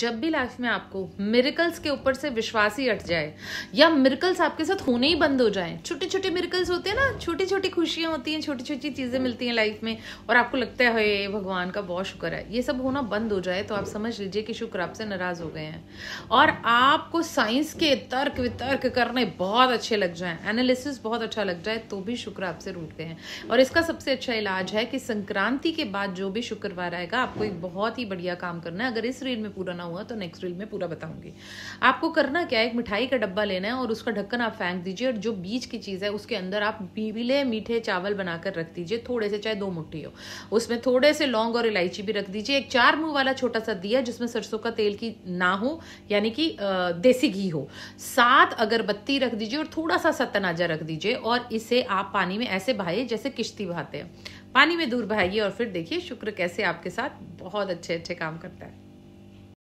जब भी लाइफ में आपको मिरिकल्स के ऊपर से विश्वास ही हट जाए या मिरिकल्स आपके साथ होने ही बंद हो जाए छोटे छोटे मिरिकल्स होते हैं ना छोटी छोटी खुशियाँ होती हैं छोटी छोटी चीज़ें मिलती हैं लाइफ में और आपको लगता है हे भगवान का बहुत शुक्र है ये सब होना बंद हो जाए तो आप समझ लीजिए कि शुक्र आपसे नाराज़ हो गए हैं और आपको साइंस के तर्क वितर्क करने बहुत अच्छे लग जाए एनालिसिस बहुत अच्छा लग जाए तो भी शुक्र आपसे रूट गए हैं और इसका सबसे अच्छा इलाज है कि संक्रांति के बाद जो भी शुक्रवार आएगा आपको एक बहुत ही बढ़िया काम करना है अगर इस रीड में पूरा ना हुआ तो नेक्स्ट रील में पूरा बताऊंगी आपको करना क्या है एक मिठाई का डब्बा लेना है और उसका ढक्कन आप फेंक दीजिए और जो बीच की चीज़ है उसके अंदर आप पीले मीठे चावल बनाकर रख दीजिए थोड़े से चाहे दो मुठ्ठी हो उसमें थोड़े से लौंग और इलायची भी रख दीजिए एक चार मुंह वाला छोटा सा दिया जिसमें सरसों का तेल की ना हो यानी कि देसी घी हो सात अगरबत्ती रख दीजिए और थोड़ा सा सत्तनाजा रख दीजिए और इसे आप पानी में ऐसे बहाइए जैसे किश्ती बहाते हैं पानी में दूर भाइए और फिर देखिए शुक्र कैसे आपके साथ बहुत अच्छे अच्छे काम करता है